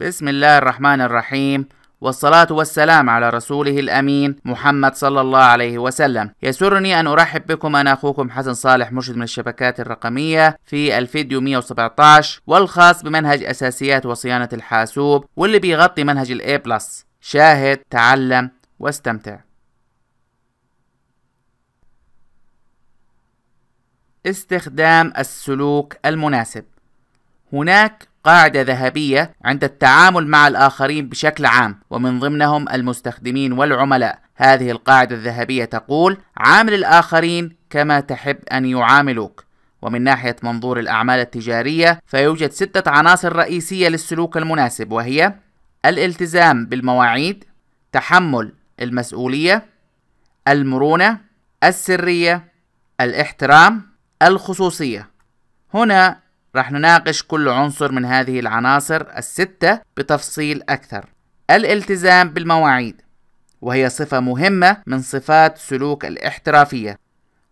بسم الله الرحمن الرحيم والصلاة والسلام على رسوله الأمين محمد صلى الله عليه وسلم يسرني أن أرحب بكم أنا أخوكم حسن صالح مرشد من الشبكات الرقمية في الفيديو 117 والخاص بمنهج أساسيات وصيانة الحاسوب واللي بيغطي منهج الـ بلس شاهد تعلم واستمتع استخدام السلوك المناسب هناك قاعدة ذهبية عند التعامل مع الآخرين بشكل عام ومن ضمنهم المستخدمين والعملاء هذه القاعدة الذهبية تقول عامل الآخرين كما تحب أن يعاملوك ومن ناحية منظور الأعمال التجارية فيوجد ستة عناصر رئيسية للسلوك المناسب وهي الالتزام بالمواعيد تحمل المسؤولية المرونة السرية الاحترام الخصوصية هنا راح نناقش كل عنصر من هذه العناصر الستة بتفصيل أكثر الالتزام بالمواعيد وهي صفة مهمة من صفات سلوك الاحترافية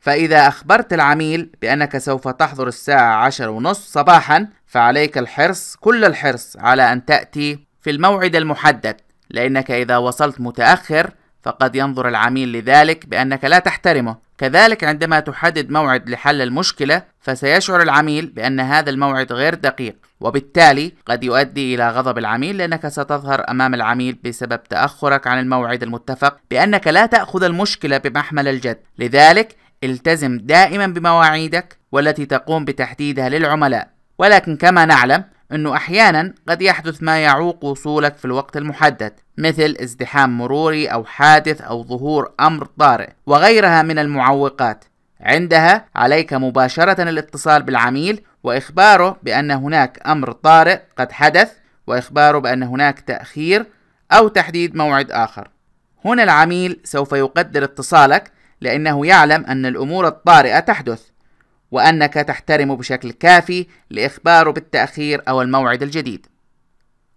فإذا أخبرت العميل بأنك سوف تحضر الساعة عشر ونص صباحا فعليك الحرص كل الحرص على أن تأتي في الموعد المحدد لأنك إذا وصلت متأخر فقد ينظر العميل لذلك بأنك لا تحترمه كذلك عندما تحدد موعد لحل المشكلة فسيشعر العميل بأن هذا الموعد غير دقيق وبالتالي قد يؤدي إلى غضب العميل لأنك ستظهر أمام العميل بسبب تأخرك عن الموعد المتفق بأنك لا تأخذ المشكلة بمحمل الجد لذلك التزم دائما بمواعيدك والتي تقوم بتحديدها للعملاء ولكن كما نعلم أنه أحيانا قد يحدث ما يعوق وصولك في الوقت المحدد مثل ازدحام مروري أو حادث أو ظهور أمر طارئ وغيرها من المعوقات عندها عليك مباشرة الاتصال بالعميل وإخباره بأن هناك أمر طارئ قد حدث وإخباره بأن هناك تأخير أو تحديد موعد آخر هنا العميل سوف يقدر اتصالك لأنه يعلم أن الأمور الطارئة تحدث وأنك تحترمه بشكل كافي لإخباره بالتأخير أو الموعد الجديد.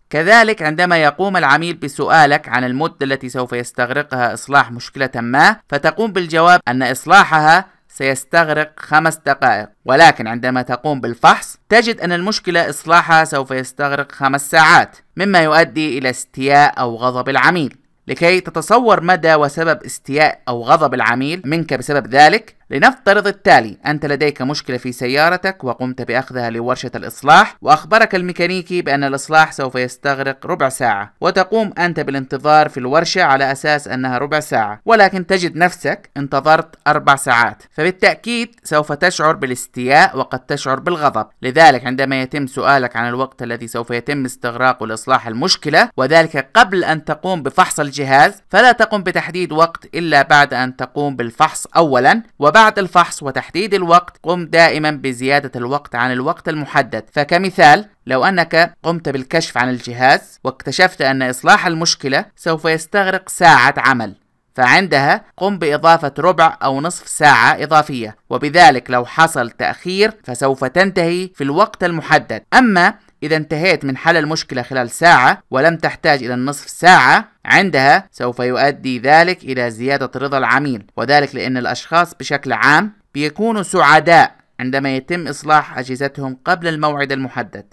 كذلك عندما يقوم العميل بسؤالك عن المدة التي سوف يستغرقها إصلاح مشكلة ما، فتقوم بالجواب أن إصلاحها سيستغرق خمس دقائق، ولكن عندما تقوم بالفحص تجد أن المشكلة إصلاحها سوف يستغرق خمس ساعات، مما يؤدي إلى استياء أو غضب العميل. لكي تتصور مدى وسبب استياء أو غضب العميل منك بسبب ذلك، لنفترض التالي أنت لديك مشكلة في سيارتك وقمت بأخذها لورشة الإصلاح وأخبرك الميكانيكي بأن الإصلاح سوف يستغرق ربع ساعة وتقوم أنت بالانتظار في الورشة على أساس أنها ربع ساعة ولكن تجد نفسك انتظرت أربع ساعات فبالتأكيد سوف تشعر بالاستياء وقد تشعر بالغضب لذلك عندما يتم سؤالك عن الوقت الذي سوف يتم استغراقه لإصلاح المشكلة وذلك قبل أن تقوم بفحص الجهاز فلا تقم بتحديد وقت إلا بعد أن تقوم بالفحص أولا وبعد بعد الفحص وتحديد الوقت قم دائما بزيادة الوقت عن الوقت المحدد فكمثال لو أنك قمت بالكشف عن الجهاز واكتشفت أن إصلاح المشكلة سوف يستغرق ساعة عمل فعندها قم بإضافة ربع أو نصف ساعة إضافية وبذلك لو حصل تأخير فسوف تنتهي في الوقت المحدد أما إذا انتهيت من حل المشكلة خلال ساعة ولم تحتاج إلى النصف ساعة عندها سوف يؤدي ذلك إلى زيادة رضا العميل وذلك لأن الأشخاص بشكل عام بيكونوا سعداء عندما يتم إصلاح أجهزتهم قبل الموعد المحدد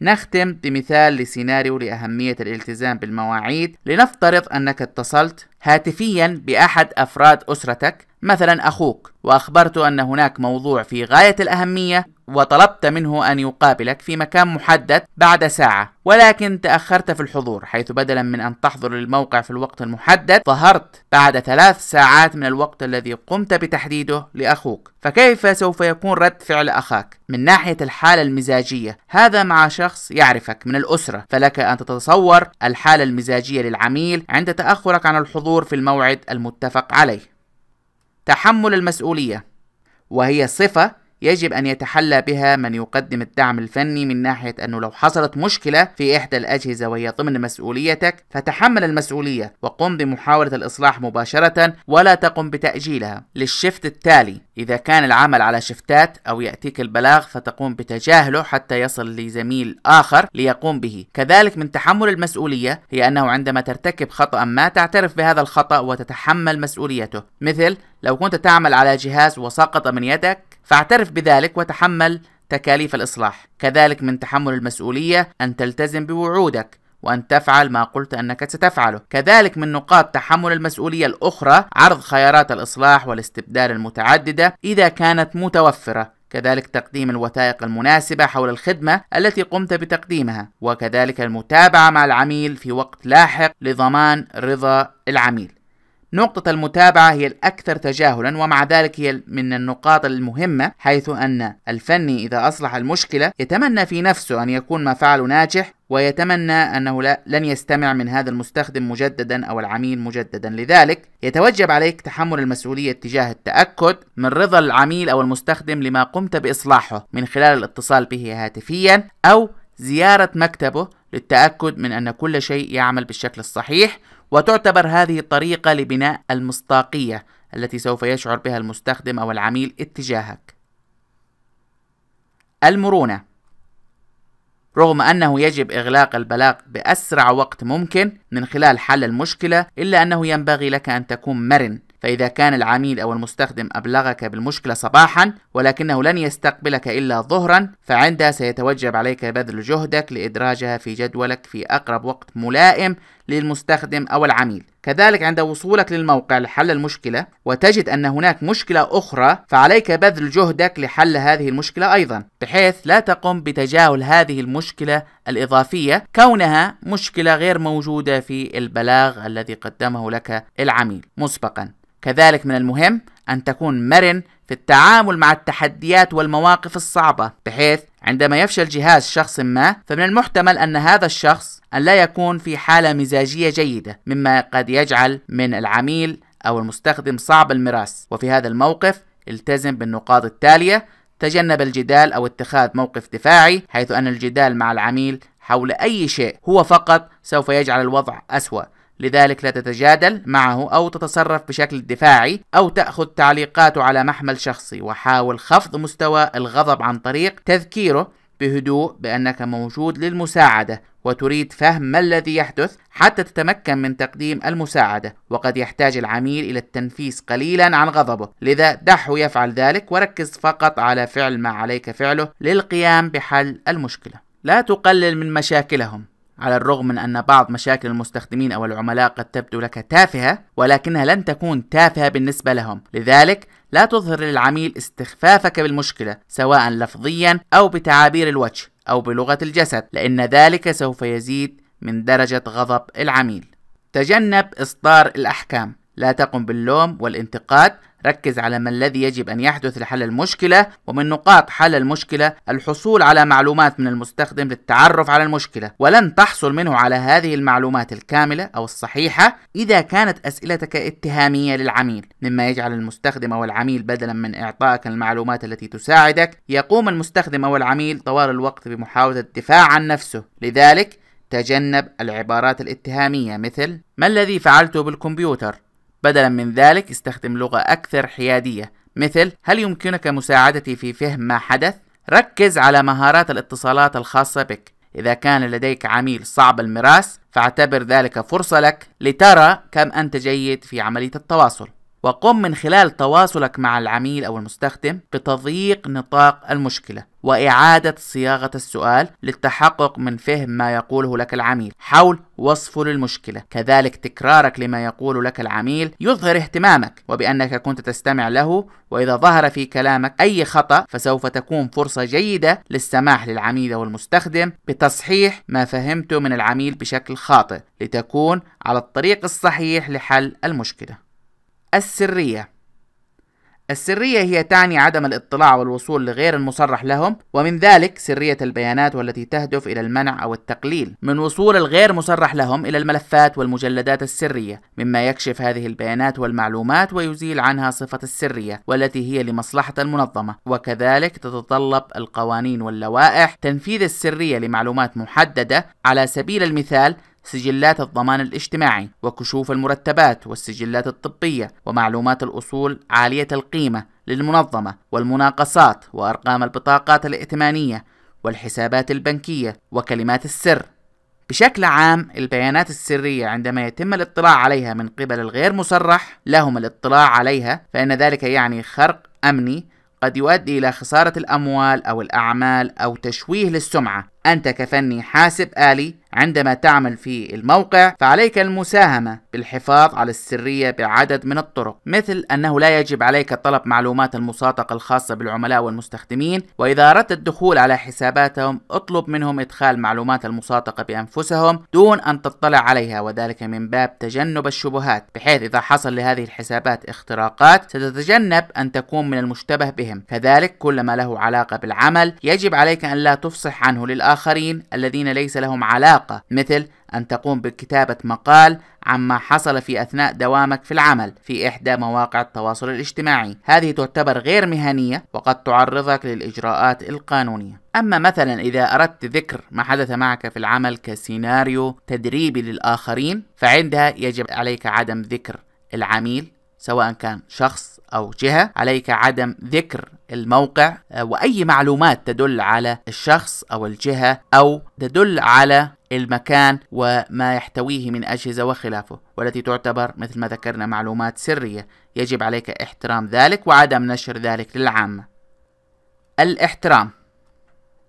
نختم بمثال لسيناريو لأهمية الالتزام بالمواعيد لنفترض أنك اتصلت هاتفيا بأحد أفراد أسرتك مثلا أخوك وأخبرته أن هناك موضوع في غاية الأهمية وطلبت منه أن يقابلك في مكان محدد بعد ساعة ولكن تأخرت في الحضور حيث بدلا من أن تحضر للموقع في الوقت المحدد ظهرت بعد ثلاث ساعات من الوقت الذي قمت بتحديده لأخوك فكيف سوف يكون رد فعل أخاك من ناحية الحالة المزاجية هذا مع شخص يعرفك من الأسرة فلك أن تتصور الحالة المزاجية للعميل عند تأخرك عن الحضور في الموعد المتفق عليه تحمل المسؤولية وهي صفة يجب أن يتحلى بها من يقدم الدعم الفني من ناحية أنه لو حصلت مشكلة في إحدى الأجهزة وهي ضمن مسؤوليتك فتحمل المسؤولية وقم بمحاولة الإصلاح مباشرة ولا تقم بتأجيلها للشفت التالي إذا كان العمل على شفتات أو يأتيك البلاغ فتقوم بتجاهله حتى يصل لزميل آخر ليقوم به كذلك من تحمل المسؤولية هي أنه عندما ترتكب خطأ ما تعترف بهذا الخطأ وتتحمل مسؤوليته مثل لو كنت تعمل على جهاز وسقط من يدك فاعترف بذلك وتحمل تكاليف الإصلاح كذلك من تحمل المسؤولية أن تلتزم بوعودك وأن تفعل ما قلت أنك ستفعله كذلك من نقاط تحمل المسؤولية الأخرى عرض خيارات الإصلاح والاستبدال المتعددة إذا كانت متوفرة كذلك تقديم الوثائق المناسبة حول الخدمة التي قمت بتقديمها وكذلك المتابعة مع العميل في وقت لاحق لضمان رضا العميل نقطة المتابعة هي الأكثر تجاهلا ومع ذلك هي من النقاط المهمة حيث أن الفني إذا أصلح المشكلة يتمنى في نفسه أن يكون ما فعله ناجح ويتمنى أنه لا لن يستمع من هذا المستخدم مجددا أو العميل مجددا لذلك يتوجب عليك تحمل المسؤولية تجاه التأكد من رضا العميل أو المستخدم لما قمت بإصلاحه من خلال الاتصال به هاتفيا أو زيارة مكتبه للتأكد من أن كل شيء يعمل بالشكل الصحيح وتعتبر هذه الطريقة لبناء المصداقية التي سوف يشعر بها المستخدم أو العميل اتجاهك. المرونة رغم أنه يجب إغلاق البلاغ بأسرع وقت ممكن من خلال حل المشكلة إلا أنه ينبغي لك أن تكون مرن فإذا كان العميل أو المستخدم أبلغك بالمشكلة صباحا ولكنه لن يستقبلك إلا ظهرا فعندها سيتوجب عليك بذل جهدك لإدراجها في جدولك في أقرب وقت ملائم للمستخدم أو العميل كذلك عند وصولك للموقع لحل المشكلة وتجد أن هناك مشكلة أخرى فعليك بذل جهدك لحل هذه المشكلة أيضا بحيث لا تقوم بتجاهل هذه المشكلة الإضافية كونها مشكلة غير موجودة في البلاغ الذي قدمه لك العميل مسبقا كذلك من المهم أن تكون مرن في التعامل مع التحديات والمواقف الصعبة بحيث عندما يفشل جهاز شخص ما فمن المحتمل أن هذا الشخص أن لا يكون في حالة مزاجية جيدة مما قد يجعل من العميل أو المستخدم صعب المراس وفي هذا الموقف التزم بالنقاط التالية تجنب الجدال أو اتخاذ موقف دفاعي حيث أن الجدال مع العميل حول أي شيء هو فقط سوف يجعل الوضع أسوأ لذلك لا تتجادل معه أو تتصرف بشكل دفاعي أو تأخذ تعليقاته على محمل شخصي وحاول خفض مستوى الغضب عن طريق تذكيره بهدوء بأنك موجود للمساعدة وتريد فهم ما الذي يحدث حتى تتمكن من تقديم المساعدة وقد يحتاج العميل إلى التنفيس قليلا عن غضبه لذا دعه يفعل ذلك وركز فقط على فعل ما عليك فعله للقيام بحل المشكلة لا تقلل من مشاكلهم على الرغم من أن بعض مشاكل المستخدمين أو العملاء قد تبدو لك تافهة ولكنها لن تكون تافهة بالنسبة لهم لذلك لا تظهر للعميل استخفافك بالمشكلة سواء لفظيا أو بتعابير الوجه أو بلغة الجسد لأن ذلك سوف يزيد من درجة غضب العميل تجنب إصدار الأحكام لا تقم باللوم والانتقاد ركز على ما الذي يجب أن يحدث لحل المشكلة ومن نقاط حل المشكلة الحصول على معلومات من المستخدم للتعرف على المشكلة ولن تحصل منه على هذه المعلومات الكاملة أو الصحيحة إذا كانت أسئلتك اتهامية للعميل مما يجعل المستخدم أو العميل بدلا من إعطائك المعلومات التي تساعدك يقوم المستخدم أو العميل طوال الوقت بمحاولة الدفاع عن نفسه لذلك تجنب العبارات الاتهامية مثل ما الذي فعلته بالكمبيوتر بدلا من ذلك استخدم لغة أكثر حيادية مثل هل يمكنك مساعدتي في فهم ما حدث؟ ركز على مهارات الاتصالات الخاصة بك إذا كان لديك عميل صعب المراس فاعتبر ذلك فرصة لك لترى كم أنت جيد في عملية التواصل وقم من خلال تواصلك مع العميل أو المستخدم بتضييق نطاق المشكلة وإعادة صياغة السؤال للتحقق من فهم ما يقوله لك العميل حول وصفه للمشكلة كذلك تكرارك لما يقول لك العميل يظهر اهتمامك وبأنك كنت تستمع له وإذا ظهر في كلامك أي خطأ فسوف تكون فرصة جيدة للسماح للعميل أو المستخدم بتصحيح ما فهمته من العميل بشكل خاطئ لتكون على الطريق الصحيح لحل المشكلة السرية السرية هي تعني عدم الاطلاع والوصول لغير المصرح لهم ومن ذلك سرية البيانات والتي تهدف إلى المنع أو التقليل من وصول الغير مصرح لهم إلى الملفات والمجلدات السرية مما يكشف هذه البيانات والمعلومات ويزيل عنها صفة السرية والتي هي لمصلحة المنظمة وكذلك تتطلب القوانين واللوائح تنفيذ السرية لمعلومات محددة على سبيل المثال سجلات الضمان الاجتماعي وكشوف المرتبات والسجلات الطبية ومعلومات الأصول عالية القيمة للمنظمة والمناقصات وأرقام البطاقات الائتمانية والحسابات البنكية وكلمات السر بشكل عام البيانات السرية عندما يتم الاطلاع عليها من قبل الغير مصرح لهم الاطلاع عليها فإن ذلك يعني خرق أمني قد يؤدي إلى خسارة الأموال أو الأعمال أو تشويه للسمعة أنت كفني حاسب آلي عندما تعمل في الموقع فعليك المساهمة بالحفاظ على السرية بعدد من الطرق مثل أنه لا يجب عليك طلب معلومات المصادقة الخاصة بالعملاء والمستخدمين وإذا أردت الدخول على حساباتهم اطلب منهم إدخال معلومات المصادقة بأنفسهم دون أن تطلع عليها وذلك من باب تجنب الشبهات بحيث إذا حصل لهذه الحسابات اختراقات ستتجنب أن تكون من المشتبه بهم كذلك كل ما له علاقة بالعمل يجب عليك أن لا تفصح عنه للآخر الآخرين الذين ليس لهم علاقة مثل أن تقوم بكتابة مقال عما حصل في أثناء دوامك في العمل في إحدى مواقع التواصل الاجتماعي هذه تعتبر غير مهنية وقد تعرضك للإجراءات القانونية أما مثلا إذا أردت ذكر ما حدث معك في العمل كسيناريو تدريبي للآخرين فعندها يجب عليك عدم ذكر العميل سواء كان شخص أو جهة عليك عدم ذكر الموقع آه، وأي معلومات تدل على الشخص أو الجهة أو تدل على المكان وما يحتويه من أجهزة وخلافه والتي تعتبر مثل ما ذكرنا معلومات سرية يجب عليك احترام ذلك وعدم نشر ذلك للعامة الاحترام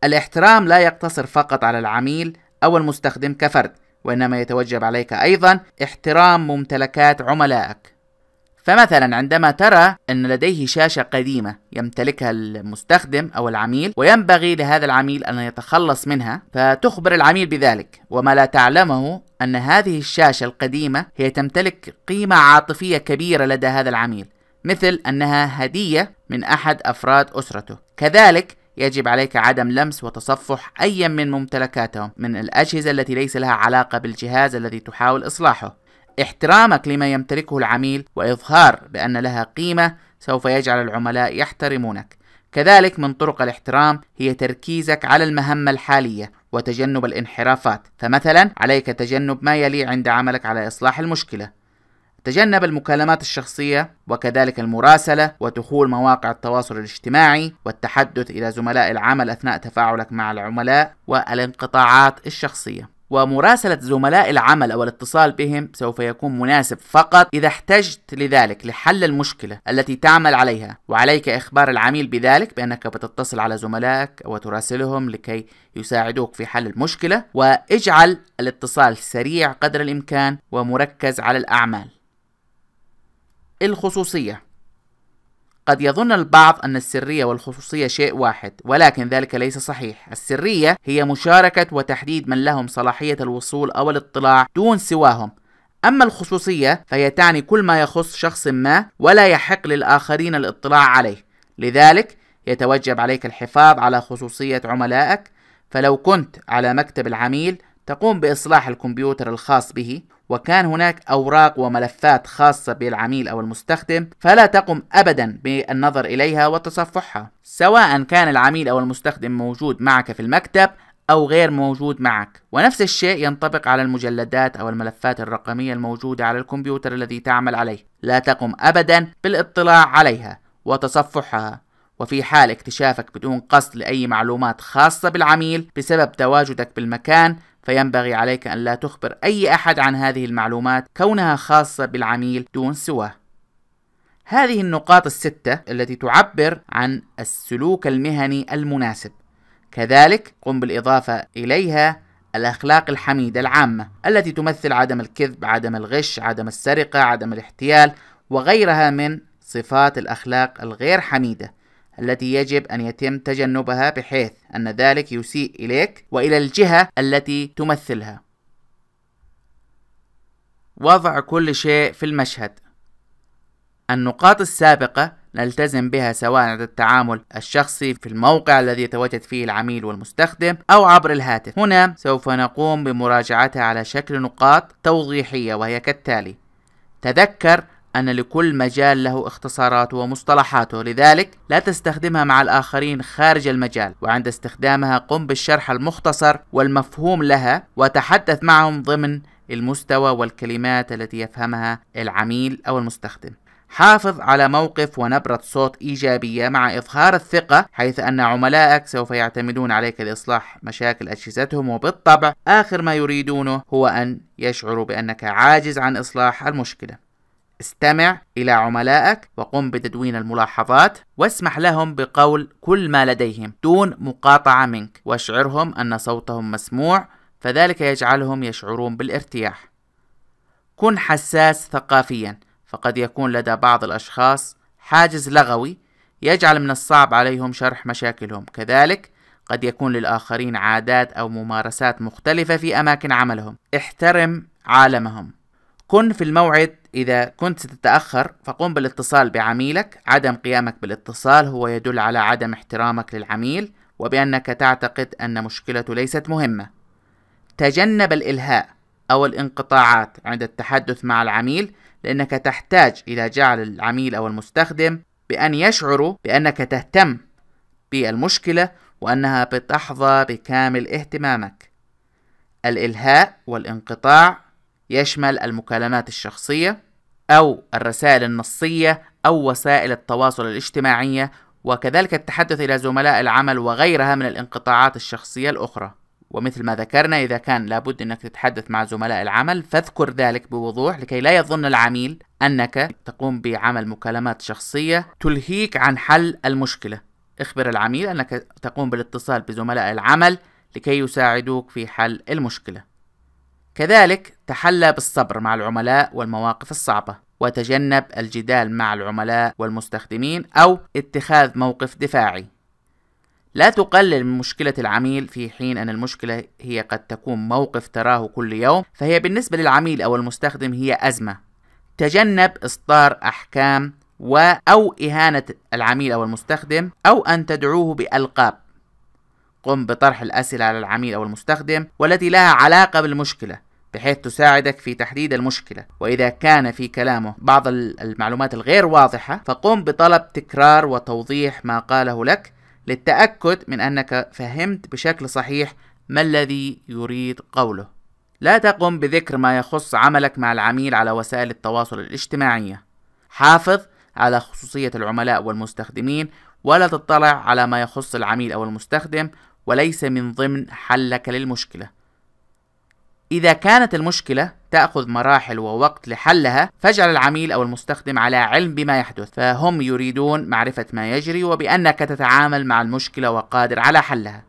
الاحترام لا يقتصر فقط على العميل أو المستخدم كفرد وإنما يتوجب عليك أيضا احترام ممتلكات عملائك فمثلا عندما ترى أن لديه شاشة قديمة يمتلكها المستخدم أو العميل وينبغي لهذا العميل أن يتخلص منها فتخبر العميل بذلك وما لا تعلمه أن هذه الشاشة القديمة هي تمتلك قيمة عاطفية كبيرة لدى هذا العميل مثل أنها هدية من أحد أفراد أسرته كذلك يجب عليك عدم لمس وتصفح أي من ممتلكاتهم من الأجهزة التي ليس لها علاقة بالجهاز الذي تحاول إصلاحه احترامك لما يمتلكه العميل وإظهار بأن لها قيمة سوف يجعل العملاء يحترمونك كذلك من طرق الاحترام هي تركيزك على المهمة الحالية وتجنب الانحرافات فمثلا عليك تجنب ما يلي عند عملك على إصلاح المشكلة تجنب المكالمات الشخصية وكذلك المراسلة ودخول مواقع التواصل الاجتماعي والتحدث إلى زملاء العمل أثناء تفاعلك مع العملاء والانقطاعات الشخصية ومراسلة زملاء العمل أو الاتصال بهم سوف يكون مناسب فقط إذا احتجت لذلك لحل المشكلة التي تعمل عليها وعليك إخبار العميل بذلك بأنك بتتصل على زملائك وتراسلهم لكي يساعدوك في حل المشكلة واجعل الاتصال سريع قدر الإمكان ومركز على الأعمال الخصوصية قد يظن البعض أن السرية والخصوصية شيء واحد، ولكن ذلك ليس صحيح. السرية هي مشاركة وتحديد من لهم صلاحية الوصول أو الاطلاع دون سواهم. أما الخصوصية فهي تعني كل ما يخص شخص ما ولا يحق للآخرين الاطلاع عليه. لذلك يتوجب عليك الحفاظ على خصوصية عملائك، فلو كنت على مكتب العميل تقوم بإصلاح الكمبيوتر الخاص به وكان هناك أوراق وملفات خاصة بالعميل أو المستخدم فلا تقم أبدا بالنظر إليها وتصفحها سواء كان العميل أو المستخدم موجود معك في المكتب أو غير موجود معك ونفس الشيء ينطبق على المجلدات أو الملفات الرقمية الموجودة على الكمبيوتر الذي تعمل عليه لا تقم أبدا بالاطلاع عليها وتصفحها وفي حال اكتشافك بدون قصد لأي معلومات خاصة بالعميل بسبب تواجدك بالمكان فينبغي عليك أن لا تخبر أي أحد عن هذه المعلومات كونها خاصة بالعميل دون سواه. هذه النقاط الستة التي تعبر عن السلوك المهني المناسب. كذلك قم بالإضافة إليها الأخلاق الحميدة العامة التي تمثل عدم الكذب، عدم الغش، عدم السرقة، عدم الاحتيال وغيرها من صفات الأخلاق الغير حميدة التي يجب أن يتم تجنبها بحيث أن ذلك يسيء إليك وإلى الجهة التي تمثلها. وضع كل شيء في المشهد النقاط السابقة نلتزم بها سواء عند التعامل الشخصي في الموقع الذي يتواجد فيه العميل والمستخدم أو عبر الهاتف. هنا سوف نقوم بمراجعتها على شكل نقاط توضيحية وهي كالتالي: تذكر أن لكل مجال له اختصاراته ومصطلحاته لذلك لا تستخدمها مع الآخرين خارج المجال وعند استخدامها قم بالشرح المختصر والمفهوم لها وتحدث معهم ضمن المستوى والكلمات التي يفهمها العميل أو المستخدم حافظ على موقف ونبرة صوت إيجابية مع إظهار الثقة حيث أن عملائك سوف يعتمدون عليك لإصلاح مشاكل أجهزتهم وبالطبع آخر ما يريدونه هو أن يشعروا بأنك عاجز عن إصلاح المشكلة استمع إلى عملائك وقم بتدوين الملاحظات واسمح لهم بقول كل ما لديهم دون مقاطعة منك واشعرهم أن صوتهم مسموع فذلك يجعلهم يشعرون بالارتياح كن حساس ثقافيا فقد يكون لدى بعض الأشخاص حاجز لغوي يجعل من الصعب عليهم شرح مشاكلهم كذلك قد يكون للآخرين عادات أو ممارسات مختلفة في أماكن عملهم احترم عالمهم كن في الموعد إذا كنت تتأخر فقم بالاتصال بعميلك عدم قيامك بالاتصال هو يدل على عدم احترامك للعميل وبأنك تعتقد أن مشكلته ليست مهمة تجنب الإلهاء أو الانقطاعات عند التحدث مع العميل لأنك تحتاج إلى جعل العميل أو المستخدم بأن يشعروا بأنك تهتم بالمشكلة وأنها بتحظى بكامل اهتمامك الإلهاء والانقطاع يشمل المكالمات الشخصية أو الرسائل النصية أو وسائل التواصل الاجتماعية وكذلك التحدث إلى زملاء العمل وغيرها من الانقطاعات الشخصية الأخرى ومثل ما ذكرنا إذا كان لابد أنك تتحدث مع زملاء العمل فاذكر ذلك بوضوح لكي لا يظن العميل أنك تقوم بعمل مكالمات شخصية تلهيك عن حل المشكلة اخبر العميل أنك تقوم بالاتصال بزملاء العمل لكي يساعدوك في حل المشكله كذلك تحلى بالصبر مع العملاء والمواقف الصعبة وتجنب الجدال مع العملاء والمستخدمين أو اتخاذ موقف دفاعي لا تقلل من مشكلة العميل في حين أن المشكلة هي قد تكون موقف تراه كل يوم فهي بالنسبة للعميل أو المستخدم هي أزمة تجنب إصدار أحكام و أو إهانة العميل أو المستخدم أو أن تدعوه بألقاب قم بطرح الأسئلة على العميل أو المستخدم والتي لها علاقة بالمشكلة بحيث تساعدك في تحديد المشكلة وإذا كان في كلامه بعض المعلومات الغير واضحة فقم بطلب تكرار وتوضيح ما قاله لك للتأكد من أنك فهمت بشكل صحيح ما الذي يريد قوله لا تقم بذكر ما يخص عملك مع العميل على وسائل التواصل الاجتماعية حافظ على خصوصية العملاء والمستخدمين ولا تطلع على ما يخص العميل أو المستخدم وليس من ضمن حلك للمشكلة إذا كانت المشكلة تأخذ مراحل ووقت لحلها فاجعل العميل أو المستخدم على علم بما يحدث فهم يريدون معرفة ما يجري وبأنك تتعامل مع المشكلة وقادر على حلها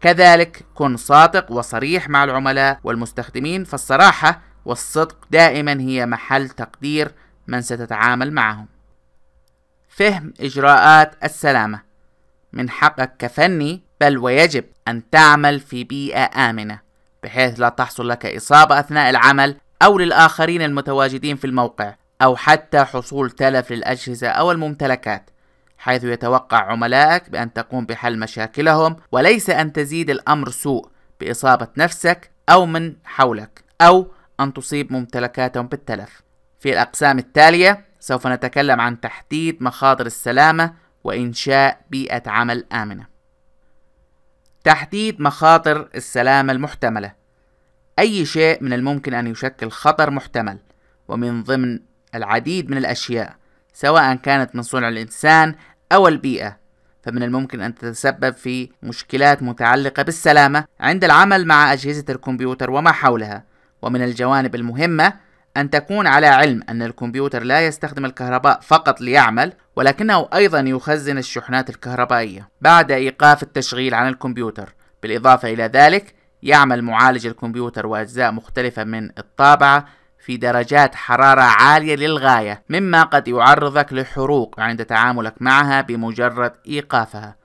كذلك كن صادق وصريح مع العملاء والمستخدمين فالصراحة والصدق دائما هي محل تقدير من ستتعامل معهم فهم إجراءات السلامة من حقك كفني بل ويجب أن تعمل في بيئة آمنة بحيث لا تحصل لك إصابة أثناء العمل أو للآخرين المتواجدين في الموقع أو حتى حصول تلف للأجهزة أو الممتلكات حيث يتوقع عملائك بأن تقوم بحل مشاكلهم وليس أن تزيد الأمر سوء بإصابة نفسك أو من حولك أو أن تصيب ممتلكاتهم بالتلف في الأقسام التالية سوف نتكلم عن تحديد مخاطر السلامة وإنشاء بيئة عمل آمنة تحديد مخاطر السلامة المحتملة أي شيء من الممكن أن يشكل خطر محتمل ومن ضمن العديد من الأشياء سواء كانت من صنع الإنسان أو البيئة فمن الممكن أن تتسبب في مشكلات متعلقة بالسلامة عند العمل مع أجهزة الكمبيوتر وما حولها ومن الجوانب المهمة أن تكون على علم أن الكمبيوتر لا يستخدم الكهرباء فقط ليعمل ولكنه أيضا يخزن الشحنات الكهربائية بعد إيقاف التشغيل عن الكمبيوتر بالإضافة إلى ذلك يعمل معالج الكمبيوتر وأجزاء مختلفة من الطابعة في درجات حرارة عالية للغاية مما قد يعرضك لحروق عند تعاملك معها بمجرد إيقافها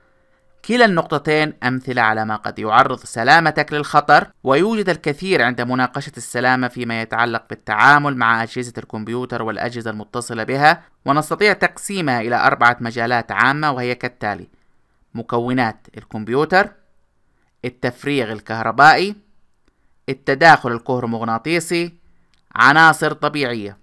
كلا النقطتين أمثلة على ما قد يعرض سلامتك للخطر ويوجد الكثير عند مناقشة السلامة فيما يتعلق بالتعامل مع أجهزة الكمبيوتر والأجهزة المتصلة بها ونستطيع تقسيمها إلى أربعة مجالات عامة وهي كالتالي مكونات الكمبيوتر التفريغ الكهربائي التداخل الكهرومغناطيسي عناصر طبيعية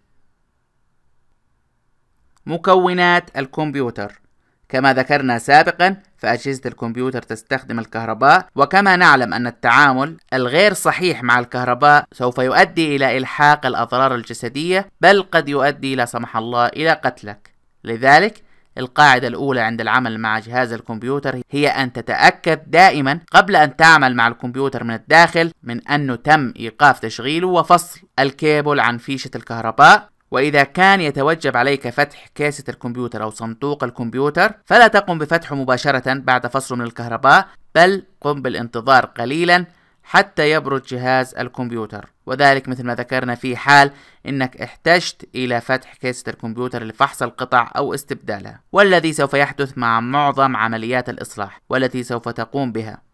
مكونات الكمبيوتر كما ذكرنا سابقا فأجهزة الكمبيوتر تستخدم الكهرباء وكما نعلم أن التعامل الغير صحيح مع الكهرباء سوف يؤدي إلى إلحاق الأضرار الجسدية بل قد يؤدي لا سمح الله إلى قتلك لذلك القاعدة الأولى عند العمل مع جهاز الكمبيوتر هي أن تتأكد دائما قبل أن تعمل مع الكمبيوتر من الداخل من أنه تم إيقاف تشغيله وفصل الكيبل عن فيشة الكهرباء وإذا كان يتوجب عليك فتح كاسة الكمبيوتر أو صندوق الكمبيوتر فلا تقم بفتحه مباشرة بعد فصله من الكهرباء بل قم بالانتظار قليلا حتى يبرد جهاز الكمبيوتر وذلك مثل ما ذكرنا في حال انك احتجت الى فتح كيسة الكمبيوتر لفحص القطع او استبدالها والذي سوف يحدث مع معظم عمليات الاصلاح والتي سوف تقوم بها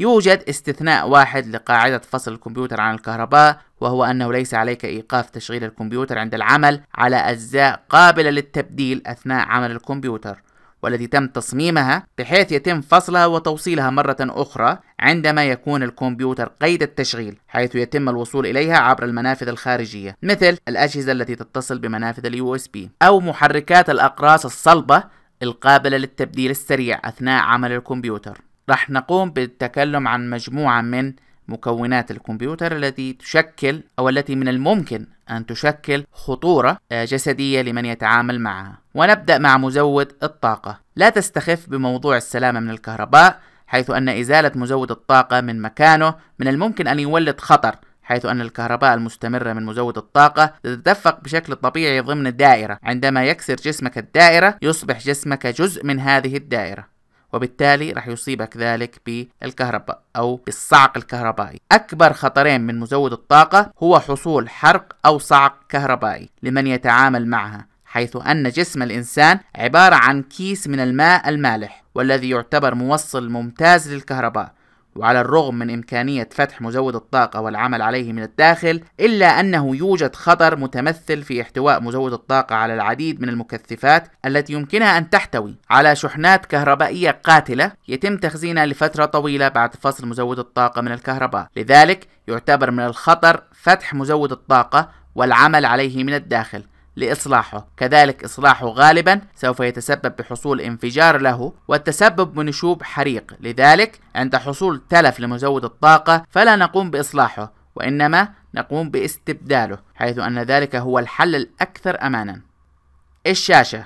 يوجد استثناء واحد لقاعدة فصل الكمبيوتر عن الكهرباء وهو أنه ليس عليك إيقاف تشغيل الكمبيوتر عند العمل على أجزاء قابلة للتبديل أثناء عمل الكمبيوتر والتي تم تصميمها بحيث يتم فصلها وتوصيلها مرة أخرى عندما يكون الكمبيوتر قيد التشغيل حيث يتم الوصول إليها عبر المنافذ الخارجية مثل الأجهزة التي تتصل بمنافذ الـ USB أو محركات الأقراص الصلبة القابلة للتبديل السريع أثناء عمل الكمبيوتر راح نقوم بالتكلم عن مجموعة من مكونات الكمبيوتر التي تشكل أو التي من الممكن أن تشكل خطورة آه، جسدية لمن يتعامل معها ونبدأ مع مزود الطاقة لا تستخف بموضوع السلامة من الكهرباء حيث أن إزالة مزود الطاقة من مكانه من الممكن أن يولد خطر حيث أن الكهرباء المستمرة من مزود الطاقة تتدفق بشكل طبيعي ضمن دائرة عندما يكسر جسمك الدائرة يصبح جسمك جزء من هذه الدائرة وبالتالي رح يصيبك ذلك بالكهرباء أو بالصعق الكهربائي أكبر خطرين من مزود الطاقة هو حصول حرق أو صعق كهربائي لمن يتعامل معها حيث أن جسم الإنسان عبارة عن كيس من الماء المالح والذي يعتبر موصل ممتاز للكهرباء وعلى الرغم من إمكانية فتح مزود الطاقة والعمل عليه من الداخل، إلا أنه يوجد خطر متمثل في احتواء مزود الطاقة على العديد من المكثفات التي يمكنها أن تحتوي على شحنات كهربائية قاتلة يتم تخزينها لفترة طويلة بعد فصل مزود الطاقة من الكهرباء، لذلك يعتبر من الخطر فتح مزود الطاقة والعمل عليه من الداخل. لإصلاحه كذلك إصلاحه غالبا سوف يتسبب بحصول انفجار له والتسبب بنشوب حريق لذلك عند حصول تلف لمزود الطاقة فلا نقوم بإصلاحه وإنما نقوم باستبداله حيث أن ذلك هو الحل الأكثر أمانا الشاشة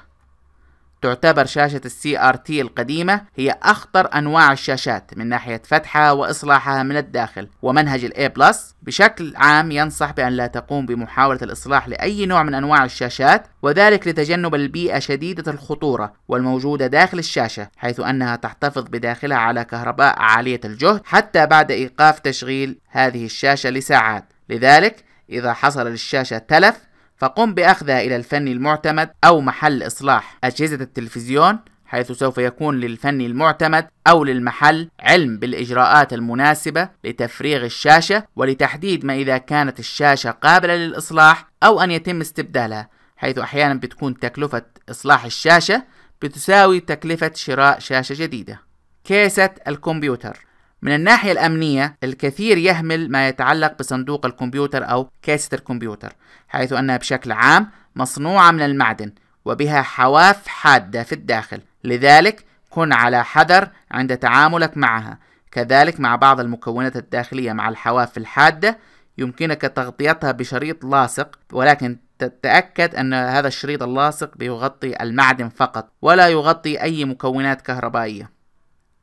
تعتبر شاشة السي ار تي القديمة هي أخطر أنواع الشاشات من ناحية فتحها وإصلاحها من الداخل ومنهج الاي بلس بشكل عام ينصح بأن لا تقوم بمحاولة الإصلاح لأي نوع من أنواع الشاشات وذلك لتجنب البيئة شديدة الخطورة والموجودة داخل الشاشة حيث أنها تحتفظ بداخلها على كهرباء عالية الجهد حتى بعد إيقاف تشغيل هذه الشاشة لساعات لذلك إذا حصل للشاشة تلف فقم بأخذها إلى الفني المعتمد أو محل إصلاح أجهزة التلفزيون حيث سوف يكون للفني المعتمد أو للمحل علم بالإجراءات المناسبة لتفريغ الشاشة ولتحديد ما إذا كانت الشاشة قابلة للإصلاح أو أن يتم استبدالها حيث أحيانا بتكون تكلفة إصلاح الشاشة بتساوي تكلفة شراء شاشة جديدة كيسة الكمبيوتر من الناحية الأمنية الكثير يهمل ما يتعلق بصندوق الكمبيوتر أو كاسة الكمبيوتر حيث أنها بشكل عام مصنوعة من المعدن وبها حواف حادة في الداخل لذلك كن على حذر عند تعاملك معها كذلك مع بعض المكونات الداخلية مع الحواف الحادة يمكنك تغطيتها بشريط لاصق ولكن تتأكد أن هذا الشريط اللاصق بيغطي المعدن فقط ولا يغطي أي مكونات كهربائية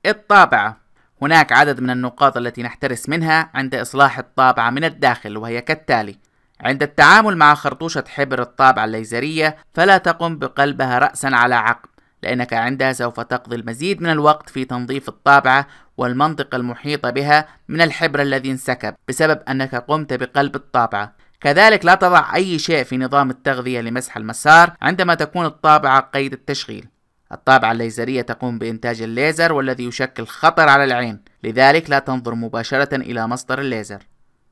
الطابعة هناك عدد من النقاط التي نحترس منها عند إصلاح الطابعة من الداخل وهي كالتالي عند التعامل مع خرطوشة حبر الطابعة الليزرية فلا تقم بقلبها رأسا على عقب لأنك عندها سوف تقضي المزيد من الوقت في تنظيف الطابعة والمنطقة المحيطة بها من الحبر الذي انسكب بسبب أنك قمت بقلب الطابعة كذلك لا تضع أي شيء في نظام التغذية لمسح المسار عندما تكون الطابعة قيد التشغيل الطابعة الليزرية تقوم بإنتاج الليزر والذي يشكل خطر على العين لذلك لا تنظر مباشرة إلى مصدر الليزر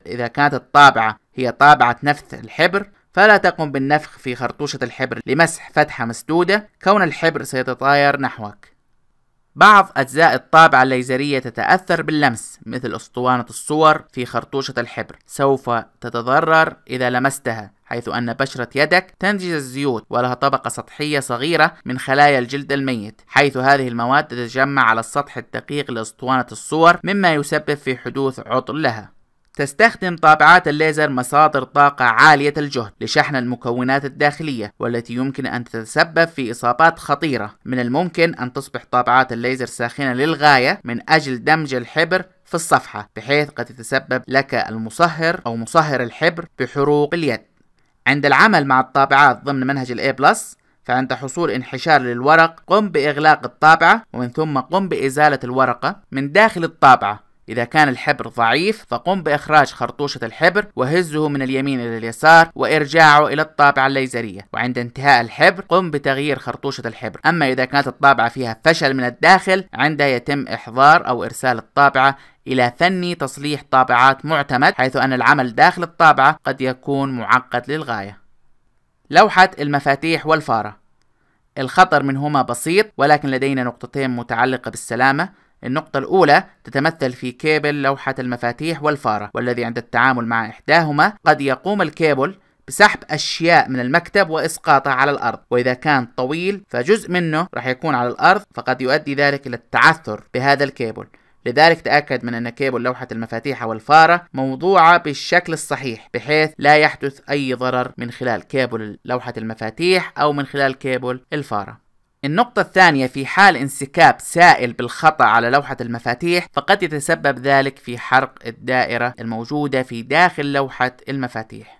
إذا كانت الطابعة هي طابعة نفث الحبر فلا تقوم بالنفخ في خرطوشة الحبر لمسح فتحة مسدودة كون الحبر سيتطاير نحوك بعض أجزاء الطابعة الليزرية تتأثر باللمس مثل أسطوانة الصور في خرطوشة الحبر سوف تتضرر إذا لمستها حيث أن بشرة يدك تنتج الزيوت ولها طبقة سطحية صغيرة من خلايا الجلد الميت حيث هذه المواد تتجمع على السطح الدقيق لأسطوانة الصور مما يسبب في حدوث عطل لها تستخدم طابعات الليزر مصادر طاقة عالية الجهد لشحن المكونات الداخلية والتي يمكن أن تتسبب في إصابات خطيرة من الممكن أن تصبح طابعات الليزر ساخنة للغاية من أجل دمج الحبر في الصفحة بحيث قد يتسبب لك المصهر أو مصهر الحبر بحروق اليد عند العمل مع الطابعات ضمن منهج الاي بلس فعند حصول انحشار للورق قم بإغلاق الطابعة ومن ثم قم بإزالة الورقة من داخل الطابعة إذا كان الحبر ضعيف فقم بإخراج خرطوشة الحبر وهزه من اليمين إلى اليسار وإرجاعه إلى الطابعة الليزرية وعند انتهاء الحبر قم بتغيير خرطوشة الحبر أما إذا كانت الطابعة فيها فشل من الداخل عندها يتم إحضار أو إرسال الطابعة إلى فني تصليح طابعات معتمد حيث أن العمل داخل الطابعة قد يكون معقد للغاية لوحة المفاتيح والفارة الخطر منهما بسيط ولكن لدينا نقطتين متعلقة بالسلامة النقطة الأولى تتمثل في كيبل لوحة المفاتيح والفارة والذي عند التعامل مع إحداهما قد يقوم الكيبل بسحب أشياء من المكتب وإسقاطها على الأرض وإذا كان طويل فجزء منه راح يكون على الأرض فقد يؤدي ذلك إلى التعثر بهذا الكيبل لذلك تأكد من أن كيبل لوحة المفاتيح والفارة موضوعة بالشكل الصحيح بحيث لا يحدث أي ضرر من خلال كيبل لوحة المفاتيح أو من خلال كيبل الفارة النقطة الثانية في حال انسكاب سائل بالخطأ على لوحة المفاتيح فقد يتسبب ذلك في حرق الدائرة الموجودة في داخل لوحة المفاتيح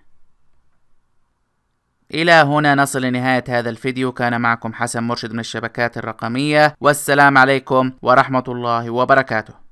إلى هنا نصل لنهاية هذا الفيديو كان معكم حسن مرشد من الشبكات الرقمية والسلام عليكم ورحمة الله وبركاته